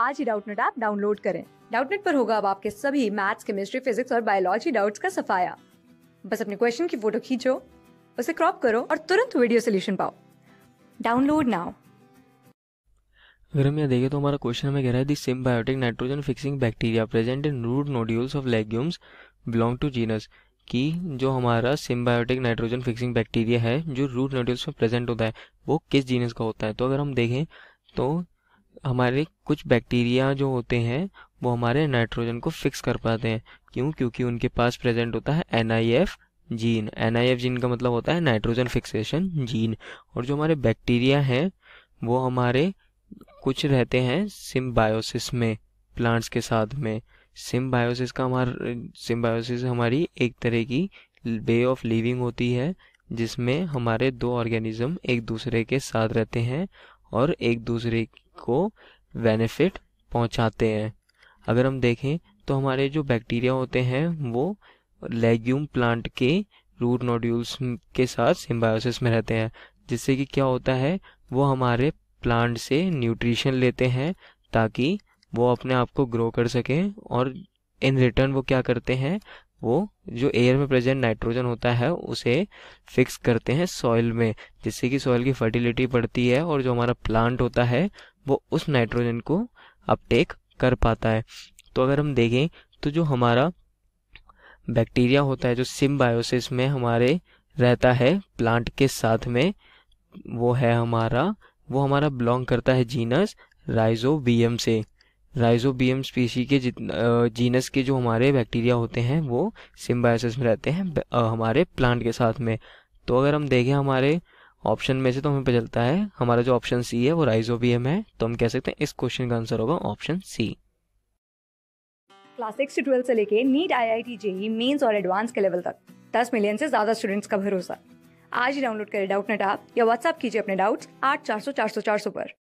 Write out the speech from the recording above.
आज ही Doubtnut app download करें डाउटनेट पर होगा अब आपके सभी मैथ्स केमिस्ट्री फिजिक्स और बायोलॉजी डाउट्स का सफाया बस अपने क्वेश्चन की फोटो खींचो उसे क्रॉप करो और तुरंत वीडियो सोल्यूशन पाओ डाउनलोड नाउ अगर हम यहाँ देखें तो हमारा क्वेश्चन हमें कह रहा है the symbiotic nitrogen fixing bacteria present in root nodules of legumes belong to genus कि जो हमारा सिम्बायोटिक नाइट्रोजन फिक्सिंग बैक्टीरिया है जो रूट नोड्यूल्स में प्रेजेंट होता है वो किस जीनस का होता है तो अगर हम देखें तो हमारे कुछ बैक्टीरिया जो होते हैं वो हमारे नाइट्रोजन को फिक्स कर पाते हैं क्यों क्योंकि उनके पास प्रेजेंट होता है एन जीन एन जीन का मतलब होता है नाइट्रोजन फिक्सेशन जीन और जो हमारे बैक्टीरिया हैं वो हमारे कुछ रहते हैं सिम्बायोसिस में प्लांट्स के साथ में सिम्बायोसिस का हमारा सिम्बायोसिस हमारी एक तरह की वे ऑफ लिविंग होती है जिसमें हमारे दो ऑर्गेनिज्म एक दूसरे के साथ रहते हैं और एक दूसरे को बेनिफिट पहुंचाते हैं अगर हम देखें तो हमारे जो बैक्टीरिया होते हैं वो लेग्यूम प्लांट के रूट नोड्यूल्स के साथ सिम्बायोसिस में रहते हैं जिससे कि क्या होता है वो हमारे प्लांट से न्यूट्रिशन लेते हैं ताकि वो अपने आप को ग्रो कर सकें और इन रिटर्न वो क्या करते हैं वो जो एयर में प्रेजेंट नाइट्रोजन होता है उसे फिक्स करते हैं सॉइल में जिससे कि सॉइल की फर्टिलिटी बढ़ती है और जो हमारा प्लांट होता है वो उस नाइट्रोजन को अपटेक कर पाता है तो अगर हम देखें तो जो हमारा बैक्टीरिया होता है जो सिम्बायोसिस में हमारे रहता है प्लांट के साथ में वो है हमारा वो हमारा बिलोंग करता है जीनस राइजोबियम से राइजोबियम स्पीसी के जीनस के जो हमारे बैक्टीरिया होते हैं वो सिम्बायोसिस में रहते हैं हमारे प्लांट के साथ में तो अगर हम देखें हमारे ऑप्शन में से तो हमें पता चलता है हमारा जो ऑप्शन सी है वो राइजोबियम है तो हम कह सकते हैं इस क्वेश्चन का आंसर होगा ऑप्शन सी क्लास सिक्स से ट्वेल्थ से लेके NEET I I T JEE mains और एडवांस के लेवल तक दस मिलियन से ज्यादा स्टूडेंट्स का भरोसा आज ही डाउनलोड करें डाउट नेट आप या व्हाट्सएप कीजिए अपने डाउट्स आठ चार सौ चार सौ चार सौ पर